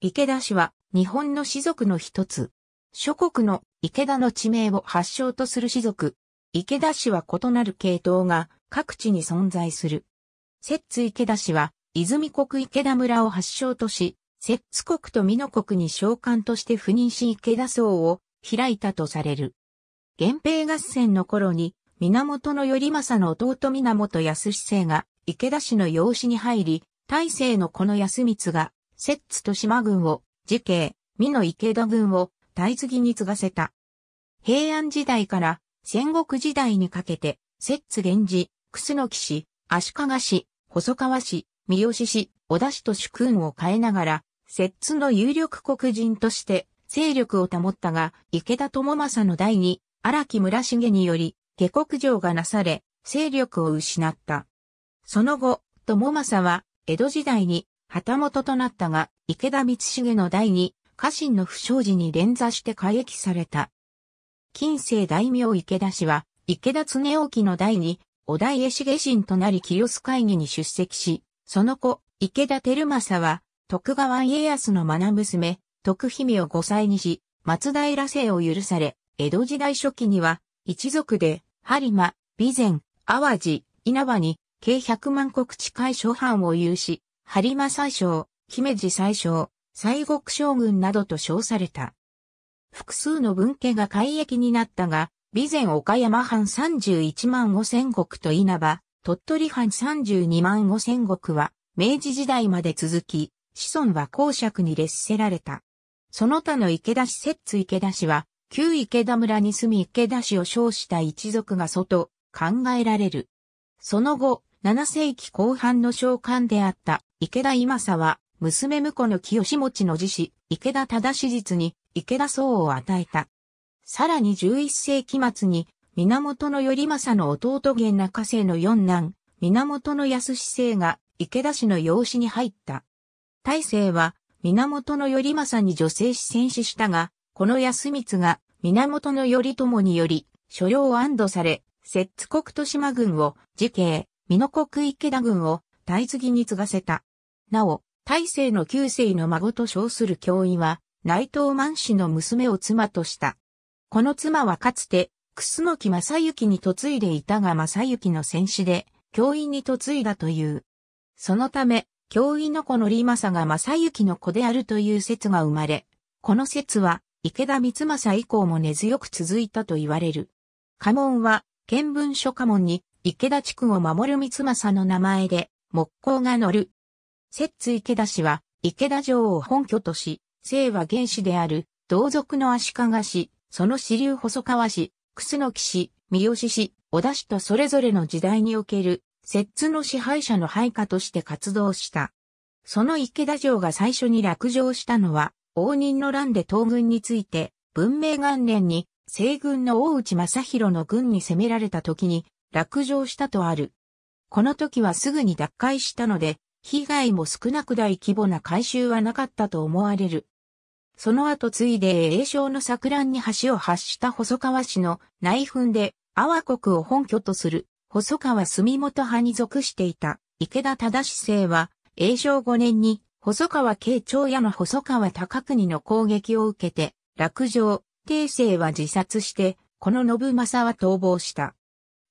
池田氏は日本の士族の一つ。諸国の池田の地名を発祥とする士族。池田氏は異なる系統が各地に存在する。摂津池田氏は泉国池田村を発祥とし、摂津国と美濃国に召喚として赴任し池田荘を開いたとされる。源平合戦の頃に源頼政の弟源康政が池田氏の養子に入り、大勢のこの康光が摂津と島軍を、時慶、美濃池田軍を、大継に継がせた。平安時代から戦国時代にかけて、摂津源氏、楠木氏、足利氏、細川氏、三好氏、小田氏と主君を変えながら、摂津の有力国人として勢力を保ったが、池田智政の代に荒木村重により、下国城がなされ、勢力を失った。その後、智政は、江戸時代に旗本となったが、池田光重の代に、家臣の不祥事に連座して改易された。近世大名池田氏は、池田恒興の代に、お田家重臣となり清須会議に出席し、その後、池田輝正は、徳川家康の愛娘、徳姫を5歳にし、松平姓を許され、江戸時代初期には、一族で、播磨、備前、淡路、稲葉に、計100万国近い諸藩を有し、張磨最相、姫路宰相、西国将軍などと称された。複数の文家が改役になったが、備前岡山藩31万5千石と稲葉、鳥取藩32万5千石は、明治時代まで続き、子孫は公爵に列せられた。その他の池田市摂津池田市は、旧池田村に住み池田市を称した一族が外、考えられる。その後、7世紀後半の召喚であった池田今佐は、娘婿の清持の自子、池田忠史実に、池田宗を与えた。さらに11世紀末に、源頼政の弟源中生の四男、源安生が池田氏の養子に入った。大生は源頼政に女性し戦死したが、この安光が源頼朝により所領を安堵され、摂津国豊島軍を、時慶、美濃国池田軍を、大継ぎに継がせた。なお、大勢の旧世の孫と称する教員は、内藤満氏の娘を妻とした。この妻はかつて、楠木正幸に嫁いでいたが正幸の戦死で、教員に嫁いだという。そのため、教員の子の利政が正幸の子であるという説が生まれ、この説は、池田光政以降も根強く続いたと言われる。家紋は、見聞書家紋に、池田地区を守る光政の名前で、木工が乗る、摂津池田氏は、池田城を本拠とし、姓は原氏である、同族の足利氏、その支流細川氏、楠木氏、三好氏、小田氏とそれぞれの時代における、摂津の支配者の配下として活動した。その池田城が最初に落城したのは、応仁の乱で東軍について、文明元年に、西軍の大内正弘の軍に攻められた時に、落城したとある。この時はすぐに脱会したので、被害も少なく大規模な改修はなかったと思われる。その後ついで栄翔の錯乱に橋を発した細川氏の内紛で、阿波国を本拠とする細川住元派に属していた池田忠生は、栄翔5年に細川慶長屋の細川高国の攻撃を受けて、落城、帝政は自殺して、この信正は逃亡した。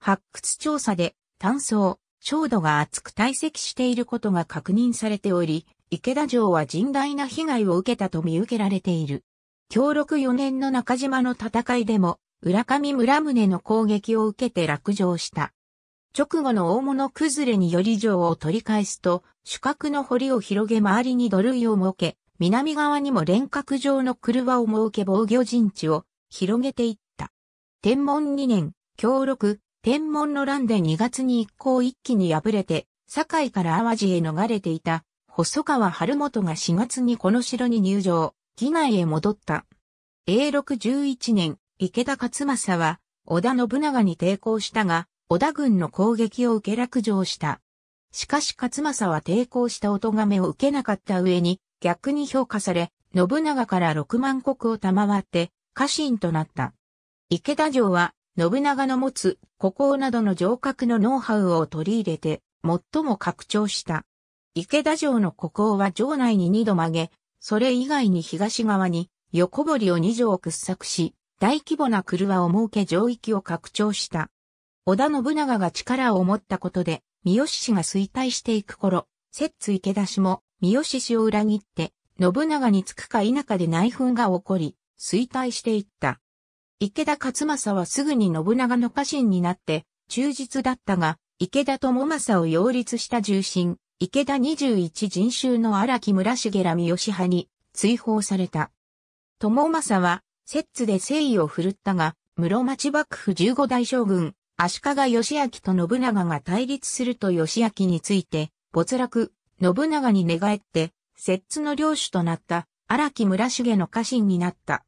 発掘調査で、炭層、焦土が厚く堆積していることが確認されており、池田城は甚大な被害を受けたと見受けられている。協力4年の中島の戦いでも、浦上村宗の攻撃を受けて落城した。直後の大物崩れにより城を取り返すと、主角の堀を広げ周りに土塁を設け、南側にも連閣状の車を設け防御陣地を広げていった。天文2年、協力、天文の乱で2月に一向一気に敗れて、堺から淡路へ逃れていた、細川晴元が4月にこの城に入城、畿内へ戻った。永禄11年、池田勝政は、織田信長に抵抗したが、織田軍の攻撃を受け落城した。しかし勝政は抵抗したお咎めを受けなかった上に、逆に評価され、信長から6万石を賜って、家臣となった。池田城は信長の持つ孤高などの城郭のノウハウを取り入れて、最も拡張した。池田城の孤高は城内に二度曲げ、それ以外に東側に横堀を二条掘削し、大規模な車を設け城域を拡張した。織田信長が力を持ったことで、三好氏が衰退していく頃、摂津池田氏も三好氏を裏切って、信長につくか否かで内紛が起こり、衰退していった。池田勝正はすぐに信長の家臣になって忠実だったが、池田智正を擁立した重臣、池田二十一人衆の荒木村重ら三吉派に追放された。智政は、摂津で誠意を振るったが、室町幕府十五代将軍、足利義明と信長が対立すると義明について、没落、信長に寝返って、摂津の領主となった、荒木村重の家臣になった。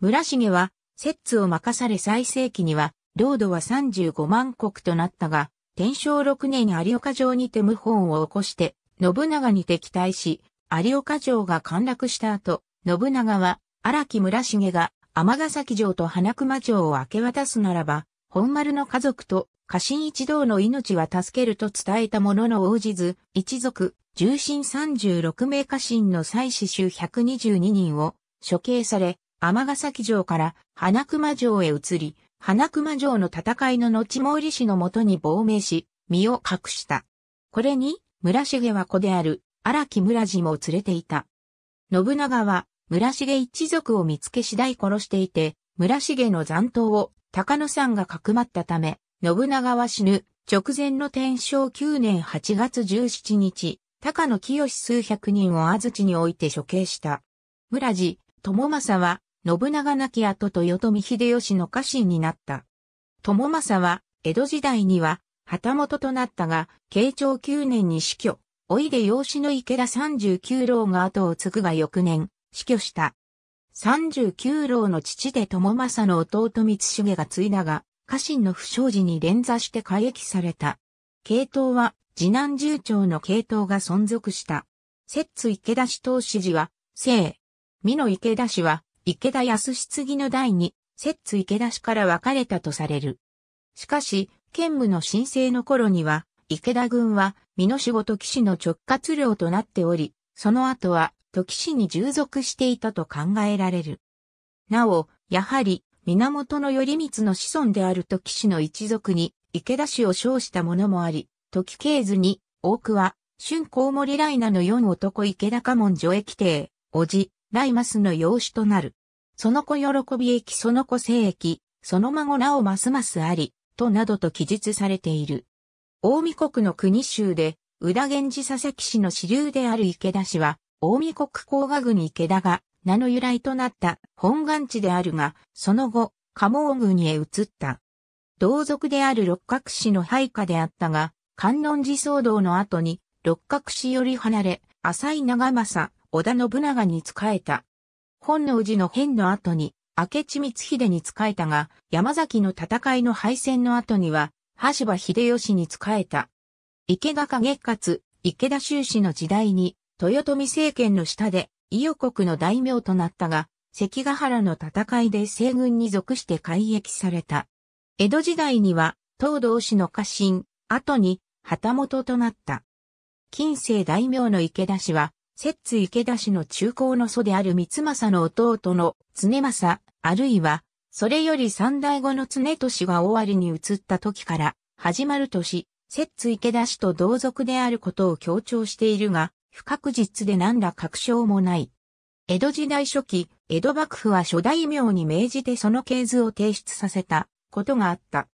村重は、摂津を任され最盛期には、領土は35万国となったが、天正6年有岡城にて謀反を起こして、信長に敵対し、有岡城が陥落した後、信長は荒木村重がヶ崎城と花熊城を明け渡すならば、本丸の家族と家臣一同の命は助けると伝えたものの応じず、一族、重臣36名家臣の妻子衆122人を処刑され、ヶ崎城から花熊城へ移り、花熊城の戦いの後毛利氏のもとに亡命し、身を隠した。これに、村重は子である荒木村次も連れていた。信長は村重一族を見つけ次第殺していて、村重の残党を高野山がかくまったため、信長は死ぬ直前の天正9年8月17日、高野清数百人を安土に置いて処刑した。村次、友政は信長亡き後と豊臣秀吉の家臣になった。友政は、江戸時代には、旗本となったが、慶長9年に死去、おいで養子の池田三十九郎が後を継ぐが翌年、死去した。三十九郎の父で友政の弟光重が継いだが、家臣の不祥事に連座して回役された。系統は、次男重長の系統が存続した。摂津池田氏当主時は、姓。美の池田氏は、池田康次の代に、摂津池田氏から分かれたとされる。しかし、兼務の申請の頃には、池田軍は、美濃仕事騎士の直轄領となっており、その後は、時氏に従属していたと考えられる。なお、やはり、源頼光の子孫である時氏の一族に、池田氏を称したものもあり、時系図に、多くは、春光森ライナの四男池田家門女駅邸、叔父、ライマスの養子となる。その子喜び益その子聖益、その孫なおますますあり、となどと記述されている。大見国の国州で、宇田源氏佐々木氏の支流である池田氏は、大見国甲賀郡池田が、名の由来となった本願地であるが、その後、鴨王郡へ移った。同族である六角氏の配下であったが、観音寺騒動の後に、六角氏より離れ、浅井長政、織田信長に仕えた。本能寺の変の後に、明智光秀に仕えたが、山崎の戦いの敗戦の後には、羽柴秀吉に仕えた。池田景勝、池田修士の時代に、豊臣政権の下で、伊予国の大名となったが、関ヶ原の戦いで西軍に属して改役された。江戸時代には、東道氏の家臣、後に、旗本となった。近世大名の池田氏は、摂津池田氏の中高の祖である三政の弟の常政、あるいは、それより三代後の常俊が尾張に移った時から始まるとし、摂津池田氏と同族であることを強調しているが、不確実で何ら確証もない。江戸時代初期、江戸幕府は諸大名に命じてその系図を提出させたことがあった。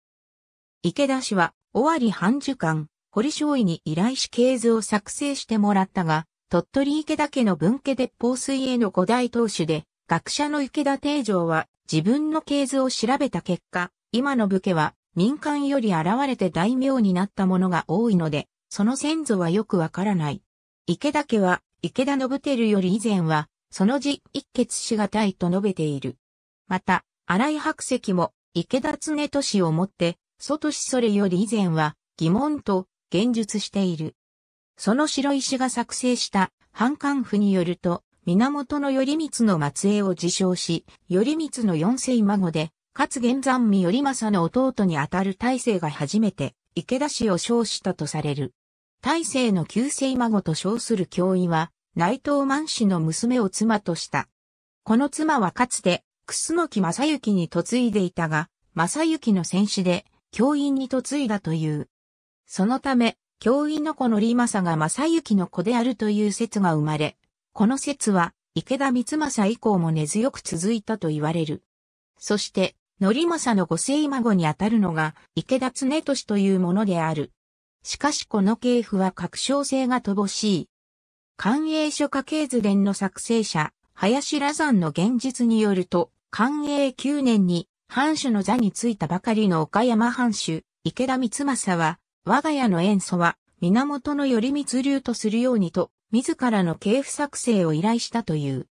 池田氏は、尾張半寿館、堀正尉に依頼し系図を作成してもらったが、鳥取池田家の分家鉄砲水への五代当主で、学者の池田定城は自分の系図を調べた結果、今の武家は民間より現れて大名になったものが多いので、その先祖はよくわからない。池田家は池田信輝より以前は、その字一血しがたいと述べている。また、荒井白石も池田常俊をもって、外しそれより以前は疑問と現述している。その白石が作成した反官譜によると、源頼光の末裔を自称し、頼光の四世孫で、かつ玄山美頼政の弟にあたる大勢が初めて、池田氏を称したとされる。大勢の旧世孫と称する教員は、内藤満氏の娘を妻とした。この妻はかつて、楠木正幸に嫁いでいたが、正幸の戦死で、教員に嫁いだという。そのため、教員の子のりまさが正幸の子であるという説が生まれ、この説は池田光政以降も根強く続いたと言われる。そして、のりまさの御生孫にあたるのが池田恒俊というものである。しかしこの系譜は確証性が乏しい。官営書家系図伝の作成者、林羅山の現実によると、官営9年に藩主の座に就いたばかりの岡山藩主、池田光政は、我が家の塩素は、源の頼光流とするようにと、自らの系譜作成を依頼したという。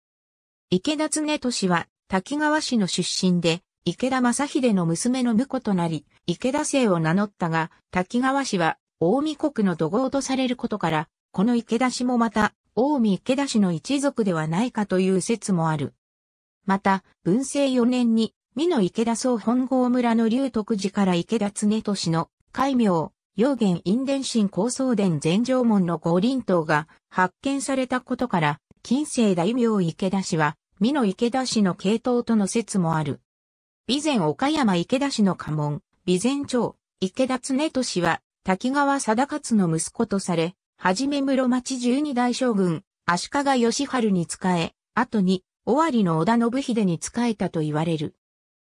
池田恒俊は、滝川市の出身で、池田正秀の娘の婿となり、池田姓を名乗ったが、滝川氏は、大見国の土豪とされることから、この池田氏もまた、大見池田氏の一族ではないかという説もある。また、文政4年に、美濃池田総本郷村の龍徳寺から池田恒俊の、戒名、陽元陰伝神高僧伝全城門の五輪塔が発見されたことから、近世大名池田氏は、美濃池田氏の系統との説もある。備前岡山池田氏の家紋、備前町、池田恒俊は、滝川貞勝の息子とされ、はじめ室町十二代将軍、足利義春に仕え、後に、尾張の織田信秀に仕えたと言われる。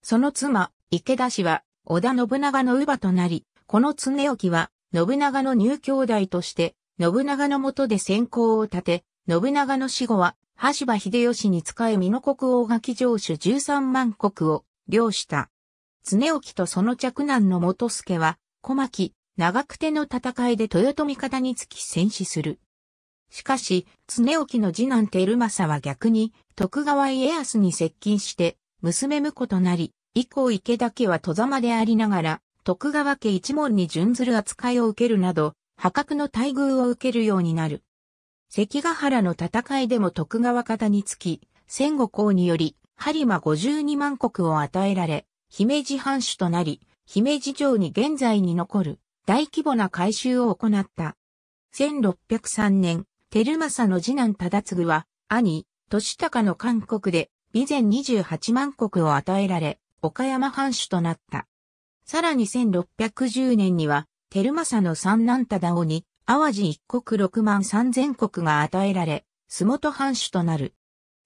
その妻、池田氏は、織田信長の乳母となり、この常沖は、信長の入兄弟として、信長の下で先行を立て、信長の死後は、羽柴秀吉に仕え美濃国王が城主13万国を領した。常沖とその嫡男の元助は、小牧、長久手の戦いで豊臣方につき戦死する。しかし、常沖の次男照政は逆に、徳川家康に接近して、娘婿となり、以降池田家は戸様でありながら、徳川家一門に準ずる扱いを受けるなど、破格の待遇を受けるようになる。関ヶ原の戦いでも徳川方につき、戦後公により、播磨52万国を与えられ、姫路藩主となり、姫路城に現在に残る大規模な改修を行った。1603年、照政の次男忠次は、兄、俊高の韓国で、備前28万国を与えられ、岡山藩主となった。さらに1610年には、テルマサの三男忠雄に、淡路一国六万三千国が与えられ、洲本藩主となる。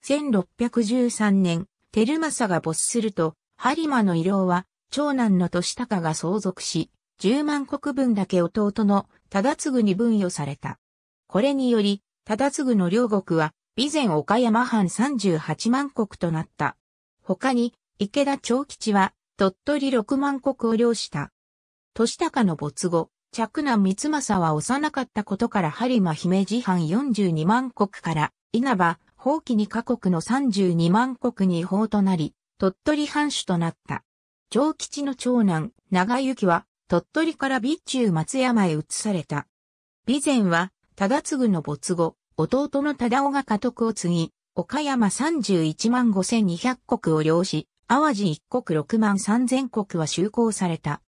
1613年、テルマサが没すると、ハリマの遺老は、長男の年高が相続し、十万国分だけ弟の忠次に分与された。これにより、忠次の両国は、備前岡山藩三十八万国となった。他に、池田長吉は、鳥取六万国を領した。年高の没後、嫡男三政は幼かったことから播磨姫路藩42万国から稲葉、法期に家国の32万国に違法となり、鳥取藩主となった。長吉の長男、長行は、鳥取から備中松山へ移された。備前は、忠次の没後、弟の忠雄が家督を継ぎ、岡山31万5200国を領し、淡路一国六万三千国は修行された。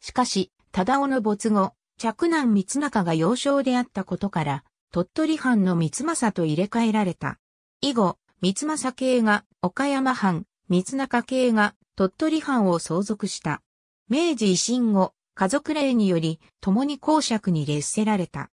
しかし、忠雄の没後、嫡男三中が幼少であったことから、鳥取藩の三政と入れ替えられた。以後、三政系が岡山藩、三中系が鳥取藩を相続した。明治維新後、家族令により、共に公爵に列せられた。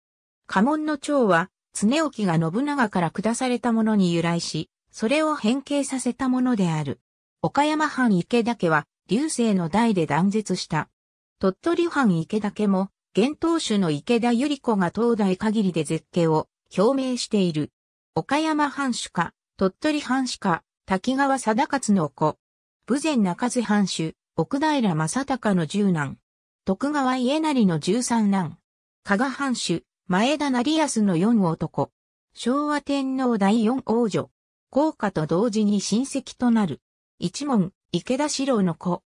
家紋の長は、常沖が信長から下されたものに由来し、それを変形させたものである。岡山藩池田家は、流星の代で断絶した。鳥取藩池田家も、現当主の池田百合子が当代限りで絶景を表明している。岡山藩主か、鳥取藩主か、滝川貞勝の子。武前中津藩主、奥平正隆の十男。徳川家成の十三男。加賀藩主、前田成康の四男。昭和天皇第四王女。高家と同時に親戚となる。一門、池田四郎の子。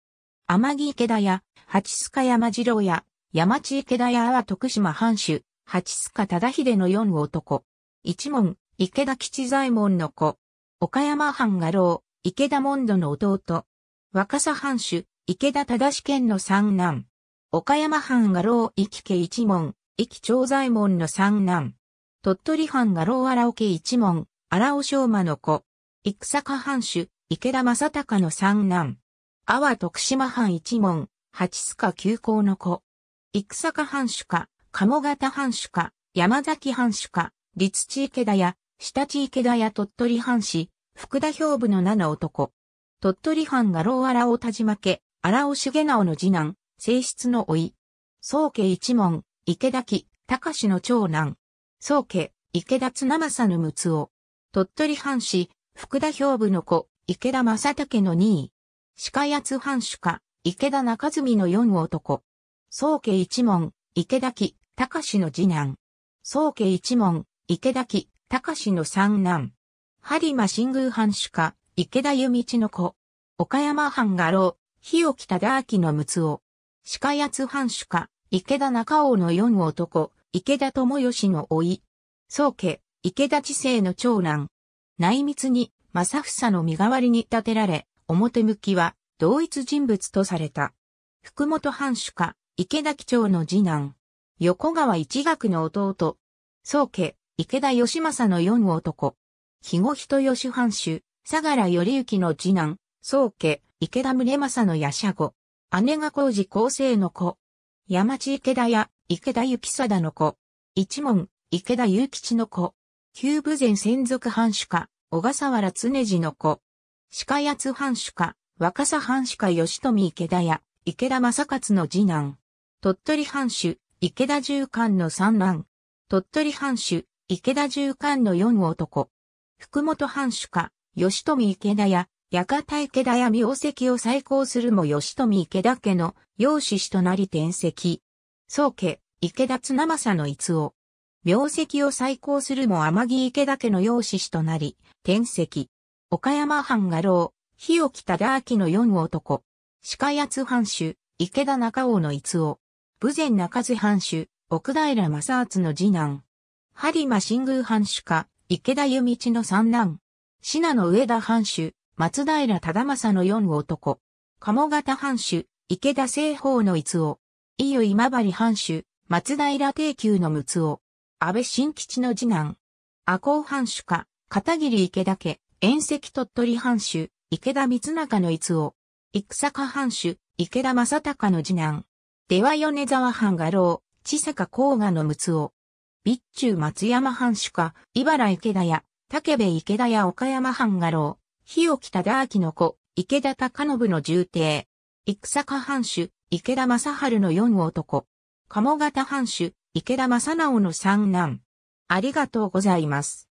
天城池田屋、八須賀山次郎屋、山地池田屋波徳島藩主、八須賀忠秀の四男。一門、池田吉左衛門の子。岡山藩画廊、池田門戸の弟。若狭藩主、池田忠賢の三男。岡山藩画廊生家一門、生長左衛門の三男。鳥取藩画廊荒尾家一門、荒尾昌馬の子。戦家藩主、池田正隆の三男。阿波徳島藩一門、八須賀急行の子。戦坂藩主か、鴨方藩主か、山崎藩主か、立地池田屋、下地池田屋鳥取藩士、福田兵部の七男。鳥取藩画廊荒尾田島家、荒尾重直の次男、正室のい。宗家一門、池田木、隆の長男。宗家、池田綱政の六男。鳥取藩士、福田兵部の子、池田正武の2位。鹿八藩主家、池田中積の4男。宗家一門、池田木、隆の次男。宗家一門、池田木、隆の三男。播磨新宮藩主家、池田弓道の子。岡山藩画廊、日置忠明の六男。鹿八藩主家、池田中王の四男、池田智義の甥。宗家、池田知世の長男。内密に、正房の身代わりに立てられ、表向きは同一人物とされた。福本藩主家、池田貴長の次男。横川一学の弟。宗家、池田義政の四男。肥後人義藩主、相良頼之の次男。宗家、池田宗政の八社子。姉が工事高生の子。山地池田や池田幸貞の子。一門、池田雄吉の子。旧部前専属藩主家、小笠原常次の子。鹿八津藩主家、若狭藩主家吉富池田屋、池田正勝の次男。鳥取藩主、池田重官の三男。鳥取藩主、池田重官の四男。福本藩主家、吉富池田屋、屋形池田屋名跡を再興するも吉富池田家の養子子となり転籍。宗家、池田綱政の逸夫。名跡を再興するも天城池田家の養子子となり、転籍。岡山藩画廊、日置忠明の四男。鹿八藩主、池田中王の逸夫。武前中津藩主、奥平正厚の次男。播磨新宮藩主家、池田由道の三男。信濃上田藩主、松平忠政の四男。鴨方藩主、池田西方の逸夫。伊予今治藩主、松平定休の六男。安倍新吉の次男。阿公藩主か、片桐池田家、遠赤鳥取藩主、池田光中の逸夫。戦家藩主、池田正隆の次男。出羽米沢藩画廊、千坂甲賀の六尾、備中松山藩主か、茨池田屋、竹部池田屋岡山藩画廊、日置忠明の子、池田隆信の重帝。戦家藩主、池田正春の四男。鴨方藩主、池田正直の三男。ありがとうございます。